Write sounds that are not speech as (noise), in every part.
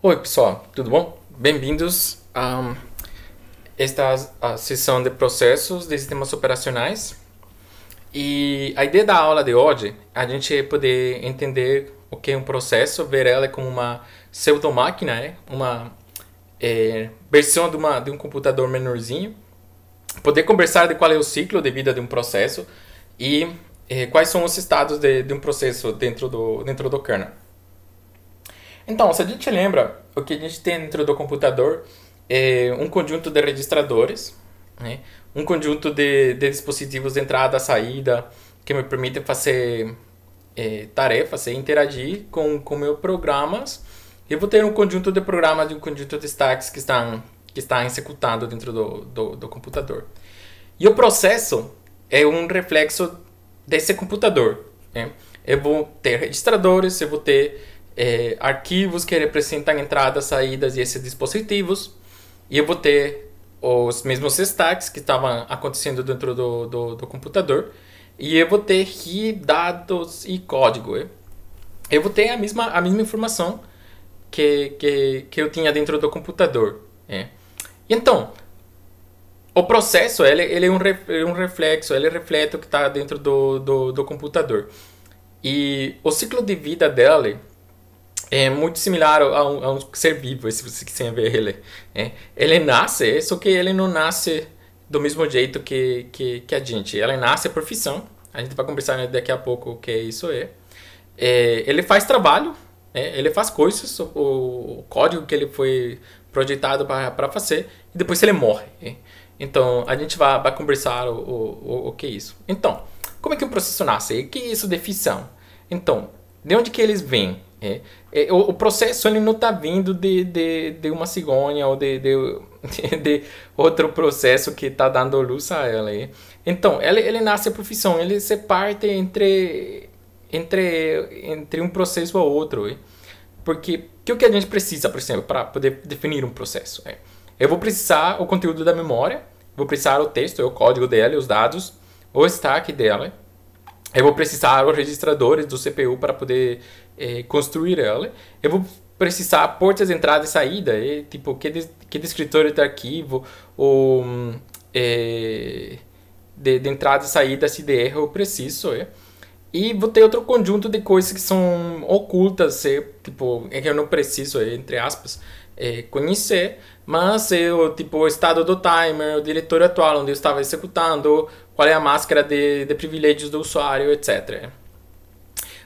Oi pessoal, tudo bom? Bem-vindos a esta a sessão de processos de sistemas operacionais. E a ideia da aula de hoje é a gente poder entender o que é um processo, ver ela como uma pseudomáquina, né? uma é, versão de, uma, de um computador menorzinho, poder conversar de qual é o ciclo de vida de um processo e é, quais são os estados de, de um processo dentro do, dentro do kernel. Então, se a gente lembra, o que a gente tem dentro do computador é um conjunto de registradores, né? um conjunto de, de dispositivos de entrada e saída que me permitem fazer é, tarefas e interagir com, com meus programas. Eu vou ter um conjunto de programas e um conjunto de stacks que estão que está executando dentro do, do, do computador. E o processo é um reflexo desse computador. Né? Eu vou ter registradores, eu vou ter é, arquivos que representam entradas, saídas e esses dispositivos. E eu vou ter os mesmos destaques que estavam acontecendo dentro do, do, do, computador. E eu vou ter que dados e código. É. Eu vou ter a mesma, a mesma informação que, que, que eu tinha dentro do computador. É. Então, o processo ele, ele é um, é um reflexo, ele reflete o que está dentro do, do, do computador. E o ciclo de vida dela é muito similar a um, a um ser vivo, se você quiser ver ele. É. Ele nasce, só que ele não nasce do mesmo jeito que, que, que a gente. Ele nasce profissão, a gente vai conversar né, daqui a pouco o que isso é. é ele faz trabalho, é, ele faz coisas, o, o, código que ele foi projetado para fazer, e depois ele morre. É. Então, a gente vai, vai conversar o, o, o que é isso. Então, como é que um processo nasce? O que é isso de ficção? Então, de onde que eles vêm? É, é, o, o, processo ele não está vindo de, de, de uma cigonha ou de, de, (laughs) de outro processo que está dando luz a ela. É. Então, ele, ele nasce a profissão, ele se parte entre, entre, entre um processo ou outro. É. Porque que é o que a gente precisa, por exemplo, para poder definir um processo? É, eu vou precisar o conteúdo da memória, vou precisar o texto, o código dela, os dados, o stack dela. Eu vou precisar os registradores do CPU para poder é, construir ela, eu vou precisar portas de entrada e saída, é, tipo, que, de, que de escritório de arquivo, ou é, de, de, entrada e saída, se eu preciso, é. E vou ter outro conjunto de coisas que são ocultas, é, tipo, é que eu não preciso, é, entre aspas, é, conhecer, mas eu, tipo, o estado do timer, o diretor atual onde eu estava executando, qual é a máscara de, de privilégios do usuário, etc.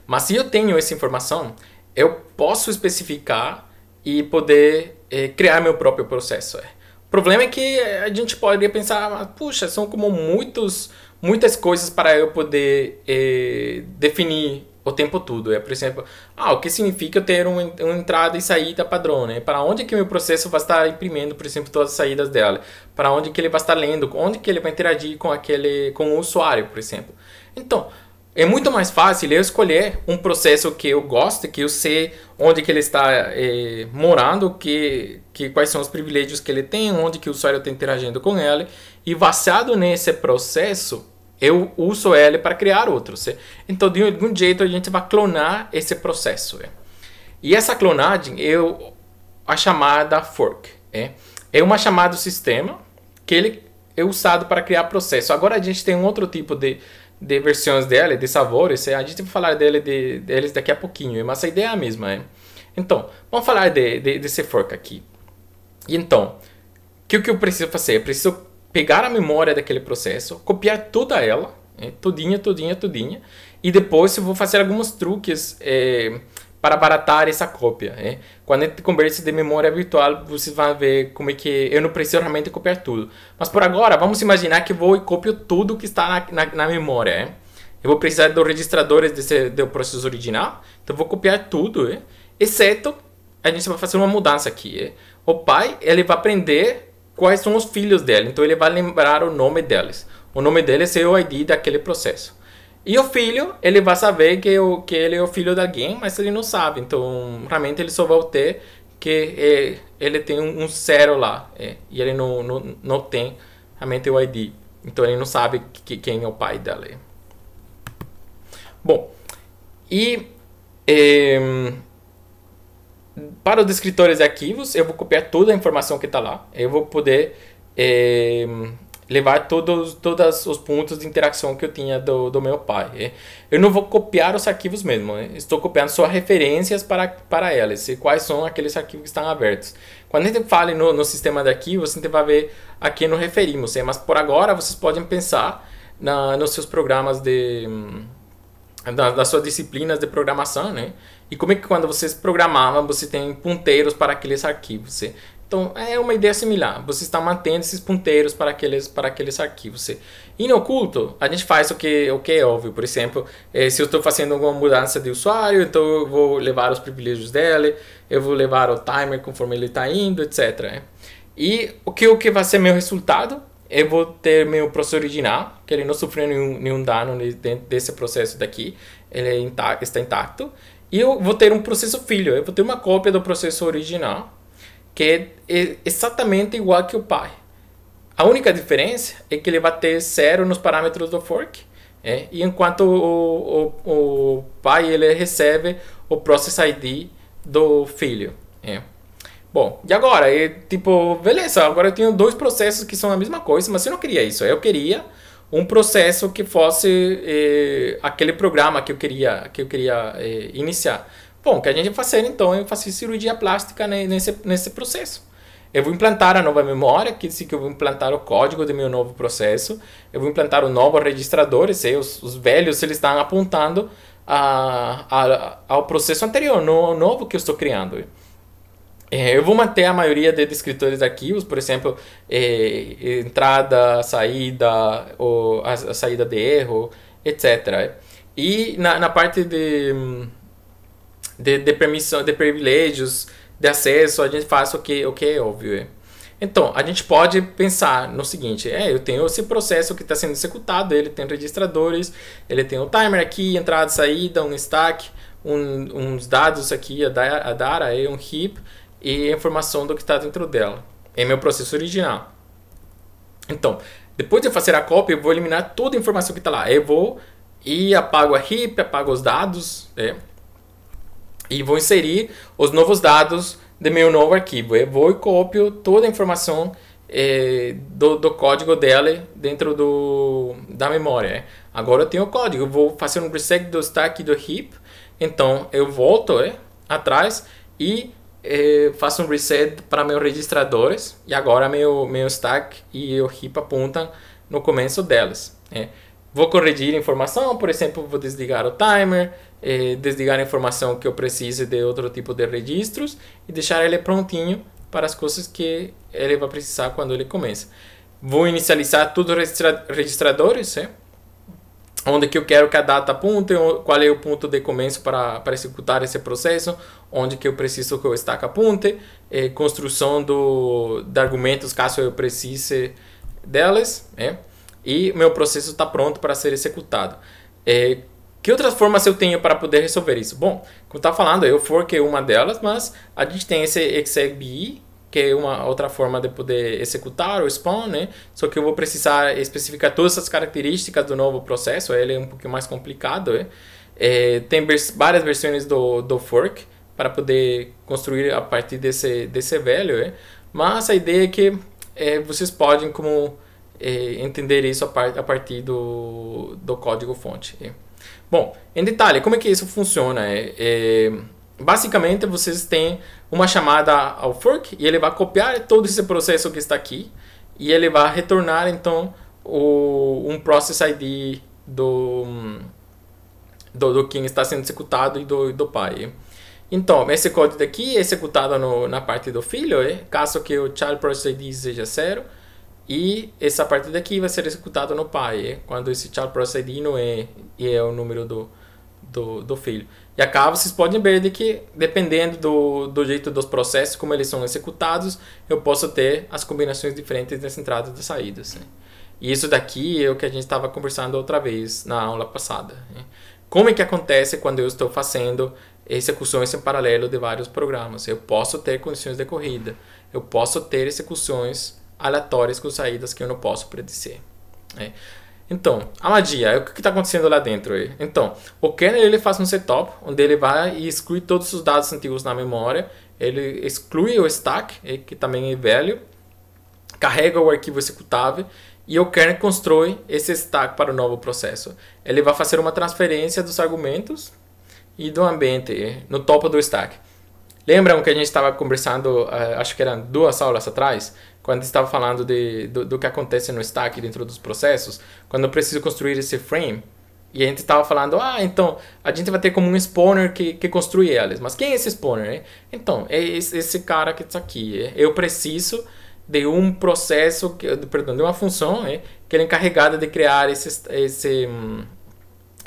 Mas se eu tenho essa informação, eu posso especificar e poder eh, criar meu próprio processo. É. O problema é que a gente poderia pensar, ah, puxa, são como muitos, muitas coisas para eu poder eh, definir o tempo todo. É, por exemplo, ah, o que significa eu ter uma, uma entrada e saída padrão, né? Para onde que meu processo vai estar imprimindo, por exemplo, todas as saídas dela? Para onde que ele vai estar lendo? Onde que ele vai interagir com aquele, com o usuário, por exemplo? Então, é muito mais fácil eu escolher um processo que eu gosto, que eu sei onde que ele está é, morando, que, que quais são os privilégios que ele tem, onde que o usuário está interagindo com ele, e baseado nesse processo, eu uso ele para criar outros. Eh. Então, de algum jeito, a gente vai clonar esse processo. É? E essa clonagem é a chamada fork. É, é uma chamada do sistema que ele é usado para criar processo. Agora a gente tem um outro tipo de de versões dela, de sabores, a gente vai falar dele, de, deles daqui a pouquinho, mas a ideia é a mesma. Então, vamos falar de, de, desse fork aqui. E então, o que, que eu preciso fazer? Eu preciso pegar a memória daquele processo, copiar toda ela, hein? tudinha, tudinha, tudinha, e depois eu vou fazer alguns truques... eh, para baratar essa cópia. Né? Quando a gente conversa de memória virtual, você vai ver como é que é. eu não preciso realmente copiar tudo. Mas por agora, vamos imaginar que vou e copio tudo que está na, na, na memória. Né? Eu vou precisar dos registradores desse, do processo original, então vou copiar tudo, né? exceto a gente vai fazer uma mudança aqui. Né? O pai ele vai aprender quais são os filhos dele, então ele vai lembrar o nome deles. O nome deles é o ID daquele processo. E o filho, ele vai saber que, o, que ele é o filho de alguém, mas ele não sabe. Então, realmente, ele só vai ter que é, ele tem um, um zero lá. É, e ele não, não, não tem realmente o ID. Então, ele não sabe que, quem é o pai dela. Bom, e é, para os descritores de arquivos, eu vou copiar toda a informação que está lá. Eu vou poder é, levar todos, todos os pontos de interação que eu tinha do, do meu pai. É, eu não vou copiar os arquivos mesmo, é. estou copiando só referências para, para elas e quais são aqueles arquivos que estão abertos. Quando a gente fala no, no sistema de arquivos, a gente vai ver a quem nos referimos, é, mas por agora vocês podem pensar na, nos seus programas de. Hum, da, das suas disciplinas de programação, né? E como é que quando vocês programavam, você tem ponteiros para aqueles arquivos. Então, é uma ideia similar. Você está mantendo esses ponteiros para aqueles, para aqueles arquivos. Em oculto, a gente faz o que, o que é óbvio. Por exemplo, eh, se eu estou fazendo alguma mudança de usuário, então eu vou levar os privilégios dele, eu vou levar o timer conforme ele está indo, etc. Né? E o que, o que vai ser meu resultado? Eu vou ter meu processo original, que ele não sofreu nenhum, nenhum dano dentro desse processo daqui. Ele é intacto, está intacto. E eu vou ter um processo filho, eu vou ter uma cópia do processo original que é, é exatamente igual que o pai. A única diferença é que ele vai ter zero nos parâmetros do fork, é, e enquanto o, o, o, pai ele recebe o process ID do filho. É. Bom, e agora? É, tipo, beleza, agora eu tenho dois processos que são a mesma coisa, mas eu não queria isso. Eu queria um processo que fosse é, aquele programa que eu queria, que eu queria é, iniciar. Bom, o que a gente vai fazer então é fazer cirurgia plástica nesse, nesse processo. Eu vou implantar a nova memória, que disse que eu vou implantar o código do meu novo processo, eu vou implantar o novo registrador, e sei, os, os velhos eles estão apontando a, a, ao processo anterior, no novo que eu estou criando. É, eu vou manter a maioria de descritores de arquivos, por exemplo, é, entrada, saída, ou a, a, saída de erro, etc. E na, na parte de hum, de, de permissão, de privilégios, de acesso, a gente faz o que, o que é óbvio. É. Então, a gente pode pensar no seguinte, é, eu tenho esse processo que está sendo executado, ele tem registradores, ele tem o timer aqui, entrada, saída, um stack, um, uns dados aqui a dar, a dar a é um heap e a informação do que está dentro dela. É meu processo original. Então, depois de eu fazer a cópia, eu vou eliminar toda a informação que está lá. Eu vou e apago a heap, apago os dados, é, e vou inserir os novos dados do meu novo arquivo. Eu vou e copio toda a informação eh, do, do, código dela dentro do, da memória. Né? Agora eu tenho o código, eu vou fazer um reset do stack do heap, então eu volto né, atrás e eh, faço um reset para meus registradores e agora meu, meu stack e o heap apontam no começo delas. Né? Vou corrigir a informação, por exemplo, vou desligar o timer, eh, desligar a informação que eu precise de outro tipo de registros e deixar ele prontinho para as coisas que ele vai precisar quando ele começa. Vou inicializar todos os registra registradores, é? onde que eu quero que a data apunte, qual é o ponto de começo para, para executar esse processo, onde que eu preciso que o stack apunte, é, construção do, de argumentos caso eu precise delas, é? e meu processo está pronto para ser executado. Que outras formas eu tenho para poder resolver isso? Bom, como está falando, eu forquei uma delas, mas a gente tem esse execbi, que é uma outra forma de poder executar o spawn, né? Só que eu vou precisar especificar todas as características do novo processo, ele é um pouquinho mais complicado, né? é, tem vers várias versões do, do fork para poder construir a partir desse, desse velho, né? Mas a ideia é que é, vocês podem como é, entender isso a, par a partir do, do código fonte. Né? Bom, em detalhe, como é que isso funciona? É, é, basicamente, vocês têm uma chamada ao fork e ele vai copiar todo esse processo que está aqui e ele vai retornar, então, o, um process ID do, do, do quem está sendo executado e do, do pai. Então, esse código aqui é executado no, na parte do filho, é? caso que o child process ID seja zero, e essa parte daqui vai ser executada no pai, é, quando esse child process ID não é que é o número do, do, do filho. E acaba, vocês podem ver de que, dependendo do, do jeito dos processos, como eles são executados, eu posso ter as combinações diferentes das entradas e das saídas. Né? E isso daqui é o que a gente estava conversando outra vez na aula passada. Né? Como é que acontece quando eu estou fazendo execuções em paralelo de vários programas? Eu posso ter condições de corrida, eu posso ter execuções aleatórias com saídas que eu não posso predizer. Né? Então, a magia, o que está acontecendo lá dentro? Aí? Então, o kernel ele faz um setup, onde ele vai e exclui todos os dados antigos na memória, ele exclui o stack, eh, que também é velho, carrega o arquivo executável e o kernel constrói esse stack para o novo processo. Ele vai fazer uma transferência dos argumentos e do ambiente eh, no topo do stack. Lembram que a gente estava conversando, eh, acho que eram duas aulas atrás, quando estava falando de, do, do, que acontece no stack dentro dos processos, quando eu preciso construir esse frame, e a gente estava falando, ah, então a gente vai ter como um spawner que, que construi elas. Mas quem é esse spawner? Né? Então, é esse, esse cara que está aqui. É. Eu preciso de um processo, que, perdão, de uma função né, que é encarregada de criar esse, esse, hum,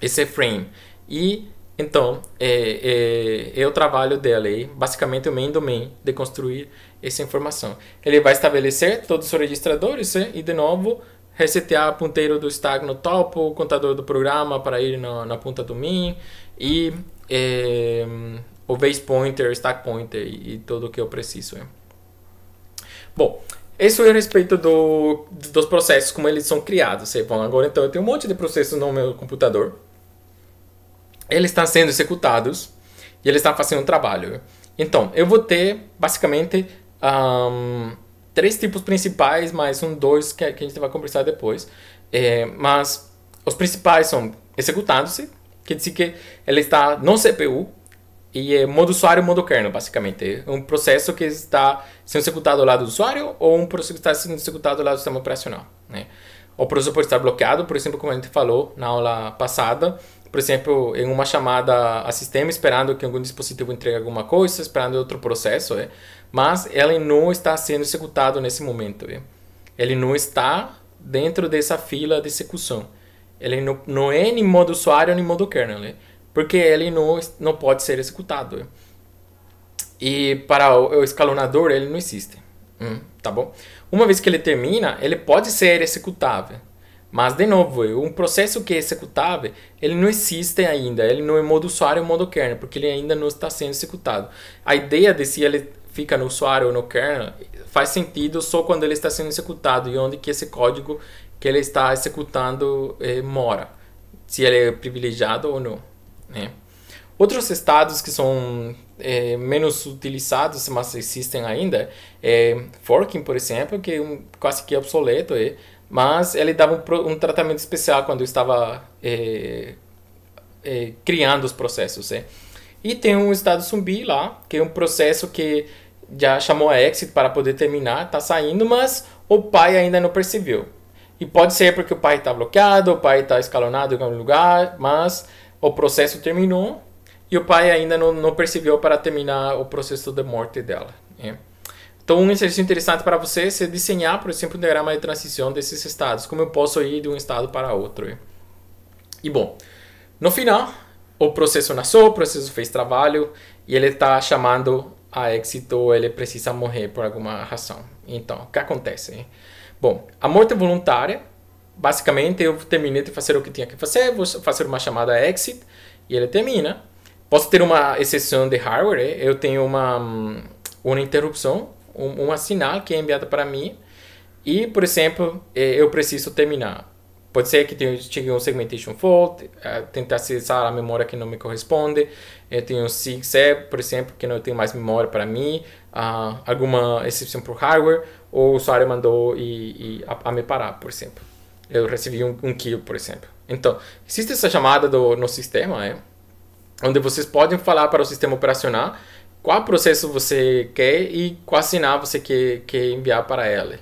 esse frame. E então, é, é, é o trabalho dela aí, basicamente o main domain, de construir essa informação. Ele vai estabelecer todos os registradores né, e, de novo, resetear o ponteiro do stack no topo, o contador do programa para ir na, na ponta do min e é, o base pointer, stack pointer e, e tudo o que eu preciso. Né. Bom, isso é a respeito do, dos processos, como eles são criados. Bom, agora então eu tenho um monte de processos no meu computador eles estão sendo executados e eles estão fazendo um trabalho. Então, eu vou ter basicamente um, três tipos principais, mais um, dois que, a gente vai conversar depois. É, mas os principais são executando-se, que diz que ele está no CPU, e é modo usuário modo kernel, basicamente. É um processo que está sendo executado ao lado do usuário ou um processo que está sendo executado ao lado do sistema operacional. Né? O processo pode estar bloqueado, por exemplo, como a gente falou na aula passada, por exemplo, em uma chamada a sistema, esperando que algum dispositivo entregue alguma coisa, esperando outro processo, é? mas ela não está sendo executado nesse momento. É? Ele não está dentro dessa fila de execução. Ele não, não é nem modo usuário nem modo kernel, é? porque ele não, não pode ser executado. É? E para o, o escalonador ele não existe. Hum, tá bom? Uma vez que ele termina, ele pode ser executável. Mas, de novo, um processo que é executável, ele não existe ainda. Ele não é modo usuário ou modo kernel, porque ele ainda não está sendo executado. A ideia de se ele fica no usuário ou no kernel faz sentido só quando ele está sendo executado e onde que esse código que ele está executando eh, mora. Se ele é privilegiado ou não. Né? Outros estados que são eh, menos utilizados, mas existem ainda, é forking, por exemplo, que é um, quase que obsoleto, é mas ele dava um, um tratamento especial quando estava é, é, criando os processos. É. E tem um estado zumbi lá, que é um processo que já chamou a exit para poder terminar, está saindo, mas o pai ainda não percebeu. E pode ser porque o pai está bloqueado, o pai está escalonado em algum lugar, mas o processo terminou e o pai ainda não, não percebeu para terminar o processo de morte dela. Né? Então, um exercício interessante para você é desenhar, por exemplo, um diagrama de transição desses estados, como eu posso ir de um estado para outro. E bom, no final, o processo nasceu, o processo fez trabalho e ele está chamando a êxito, ele precisa morrer por alguma razão. Então, o que acontece? Bom, a morte voluntária, basicamente eu terminei de fazer o que tinha que fazer, vou fazer uma chamada exit e ele termina. Posso ter uma exceção de hardware, eu tenho uma, hum, uma interrupção um, sinal que é enviado para mim e, por exemplo, eh, eu preciso terminar. Pode ser que tenha, um segmentation fault, eh, tentar acessar a memória que não me corresponde. Eu eh, tenho um SIGSEP, por exemplo, que não tem mais memória para mim. Uh, alguma exceção por hardware, ou o usuário mandou e, e a, a, me parar, por exemplo. Eu recebi um, um kill, por exemplo. Então, existe essa chamada do, no sistema, é? onde vocês podem falar para o sistema operacional qual processo você quer e qual sinal você quer, quer enviar para ela.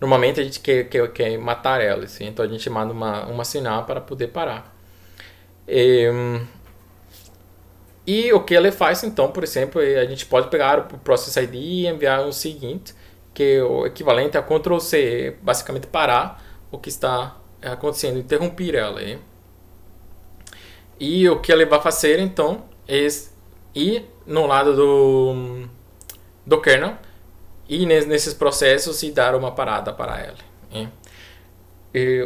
Normalmente a gente quer, quer, quer matar ela, assim, então a gente manda uma, uma sinal para poder parar. E, ehm, e o que ela faz então, por exemplo, é, a gente pode pegar o Process ID e enviar o seguinte, que é o equivalente a Ctrl C, basicamente parar o que está eh, acontecendo, interromper ela. E o que ela vai fazer então é ir no lado do, do kernel e nesses processos e dar uma parada para ela. Né?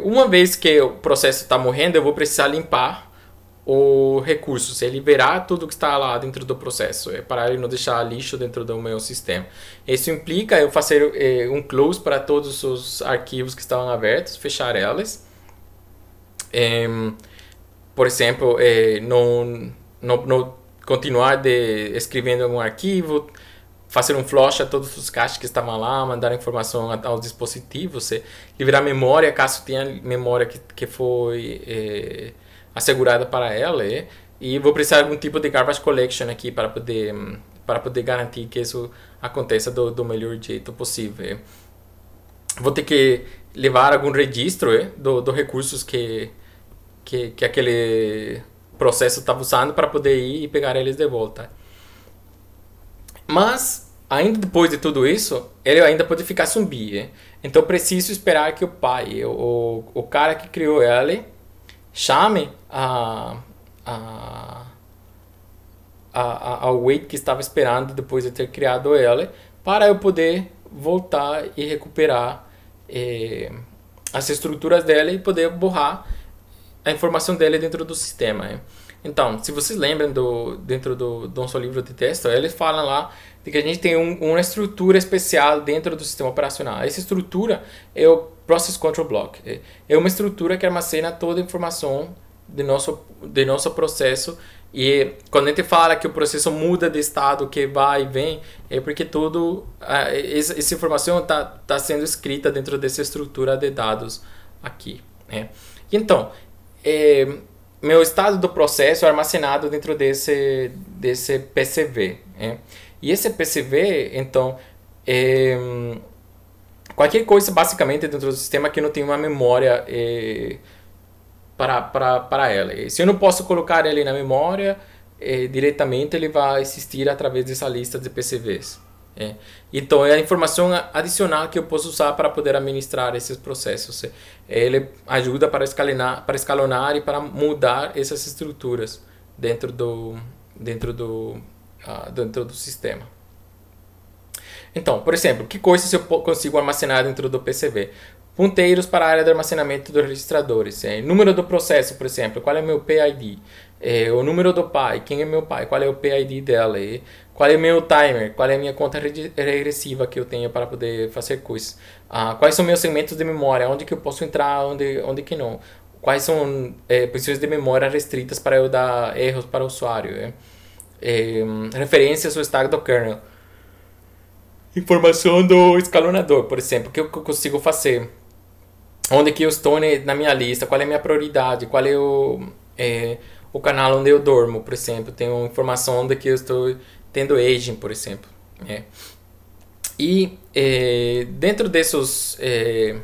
Uma vez que o processo está morrendo, eu vou precisar limpar o recurso, é liberar tudo que está lá dentro do processo, é para ele não deixar lixo dentro do meu sistema. Isso implica eu fazer eh, um close para todos os arquivos que estavam abertos, fechar elas. por exemplo, eh, no, no, no continuar de, escrevendo algum arquivo, fazer um flush a todos os caches que estavam lá, mandar informação aos dispositivos, liberar memória caso tenha memória que, que foi é, assegurada para ela. É, e vou precisar de algum tipo de garbage collection aqui para poder para poder garantir que isso aconteça do, do melhor jeito possível. Eh. Vou ter que levar algum registro é, do, do recursos que, que, que aquele processo estava tá usando para poder ir e pegar eles de volta. Mas, ainda depois de tudo isso, ele ainda pode ficar zumbi. Hein? Eh? Então, preciso esperar que o pai, o, o cara que criou ele, chame a, a, a, a Wade que estava esperando depois de ter criado ele, para eu poder voltar e recuperar eh, as estruturas dela e poder borrar a informação dela é dentro do sistema. É. Então, se vocês lembram do, dentro do, do nosso livro de texto, eles falam lá de que a gente tem um, uma estrutura especial dentro do sistema operacional. Essa estrutura é o Process Control Block. É, é uma estrutura que armazena toda a informação de nosso, de nosso processo e quando a gente fala que o processo muda de estado, que vai e vem, é porque tudo essa, essa informação está tá sendo escrita dentro dessa estrutura de dados aqui. Né? Então, é, meu estado do processo é armazenado dentro desse, desse PCV. É? Né? E esse PCV, então, é, qualquer coisa basicamente dentro do sistema que não tem uma memória é, para, para, para ela. E se eu não posso colocar ele na memória, é, diretamente ele vai existir através dessa lista de PCVs. É. Então, é a informação adicional que eu posso usar para poder administrar esses processos. É. Ele ajuda para escalonar, para escalonar e para mudar essas estruturas dentro do, dentro do, uh, dentro do sistema. Então, por exemplo, que coisas eu consigo armazenar dentro do PCB? Ponteiros para a área de armazenamento dos registradores. É. Número do processo, por exemplo, qual é o meu PID? É, o número do pai, quem é meu pai, qual é o PID dela, e qual é meu timer, qual é a minha conta regressiva que eu tenho para poder fazer coisas, ah, quais são meus segmentos de memória, onde que eu posso entrar, onde, onde que não, quais são é, posições de memória restritas para eu dar erros para o usuário, é? É, referências ao estado do kernel, informação do escalonador, por exemplo, o que eu consigo fazer, onde que eu estou né, na minha lista, qual é a minha prioridade, qual é o... É, o canal onde eu dormo, por exemplo. Tenho informação onde que eu estou tendo aging, por exemplo. É. E é, dentro desses é, eh,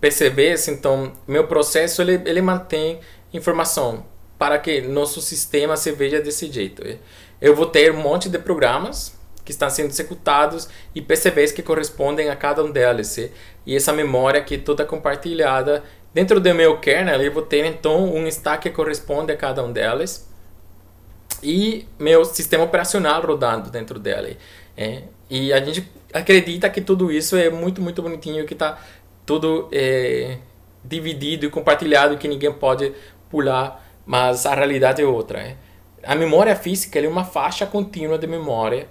PCBs, então, meu processo ele, ele mantém informação para que nosso sistema se veja desse jeito. Né? Eu vou ter um monte de programas que estão sendo executados e PCBs que correspondem a cada um deles. Né? e essa memória aqui toda compartilhada. Dentro do meu kernel né, eu vou ter então um stack que corresponde a cada um delas e meu sistema operacional rodando dentro dela. É. E a gente acredita que tudo isso é muito, muito bonitinho, que está tudo é, dividido e compartilhado, que ninguém pode pular, mas a realidade é outra. É. A memória física é uma faixa contínua de memória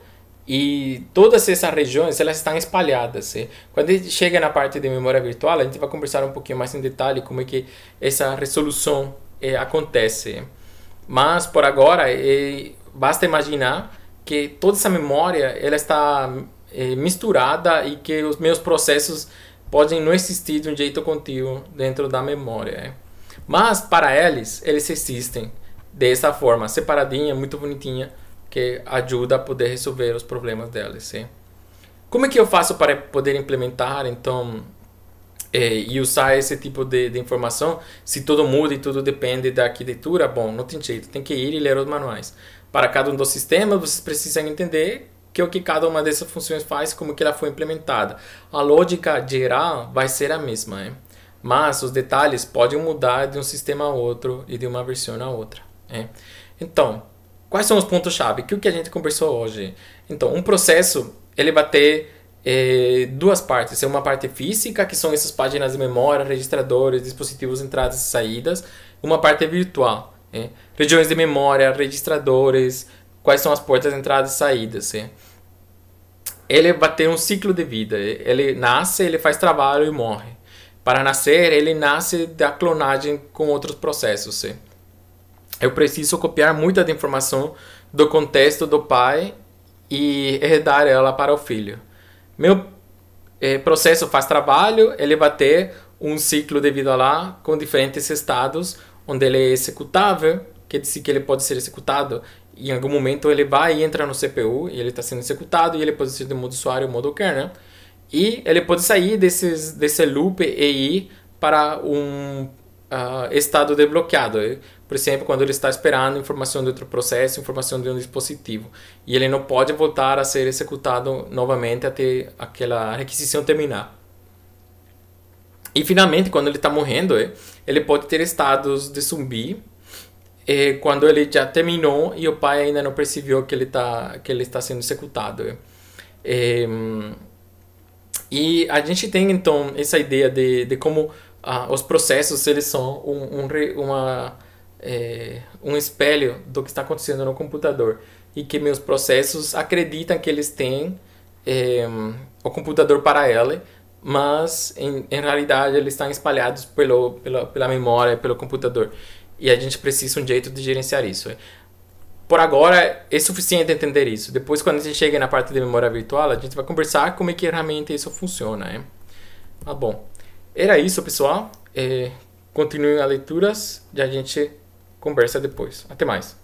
e todas essas regiões, elas estão espalhadas. Eh. Quando a gente chega na parte de memória virtual, a gente vai conversar um pouquinho mais em detalhe como é que essa resolução é, acontece. Mas, por agora, é, basta imaginar que toda essa memória, ela está é, misturada e que os meus processos podem não existir de um jeito contínuo dentro da memória. Mas, para eles, eles existem dessa forma, separadinha, muito bonitinha, que ajuda a poder resolver os problemas dela, sim. Como é que eu faço para poder implementar, então, é, e usar esse tipo de, de, informação? Se tudo muda e tudo depende da arquitetura, bom, não tem jeito, tem que ir e ler os manuais. Para cada um dos sistemas, vocês precisam entender que o que cada uma dessas funções faz, como que ela foi implementada. A lógica geral vai ser a mesma, hein? mas os detalhes podem mudar de um sistema a outro e de uma versão a outra. hein? Então, Quais são os pontos-chave? Que o que a gente conversou hoje? Então, um processo, ele vai ter eh, duas partes. É uma parte física, que são essas páginas de memória, registradores, dispositivos, entradas e saídas. Uma parte virtual. Né? Regiões de memória, registradores, quais são as portas, entradas e saídas. Né? Ele vai ter um ciclo de vida. Ele nasce, ele faz trabalho e morre. Para nascer, ele nasce da clonagem com outros processos. Né? eu preciso copiar muita da informação do contexto do pai e herdar ela para o filho. Meu eh, processo faz trabalho, ele vai ter um ciclo de vida lá com diferentes estados, onde ele é executável, quer dizer que ele pode ser executado. Em algum momento ele vai entrar no CPU e ele está sendo executado e ele pode ser do modo usuário modo kernel. Né? E ele pode sair desses, desse loop e ir para um uh, estado desbloqueado por exemplo, quando ele está esperando informação de outro processo, informação de um dispositivo, e ele não pode voltar a ser executado novamente até aquela requisição terminar. E finalmente, quando ele está morrendo, eh, ele pode ter estados de zumbi eh, quando ele já terminou e o pai ainda não percebeu que ele está que ele está sendo executado. Eh. e a gente tem então essa ideia de, de como ah, os processos eles são um, um, uma é, um espelho do que está acontecendo no computador e que meus processos acreditam que eles têm é, o computador para ela, mas em, em realidade eles estão espalhados pelo, pela, pela memória, pelo computador. E a gente precisa um jeito de gerenciar isso. Por agora é suficiente entender isso. Depois, quando a gente chega na parte de memória virtual, a gente vai conversar como é que realmente isso funciona. Né? Tá bom. Era isso, pessoal. É, continuem as leituras e a gente conversa depois. Até mais.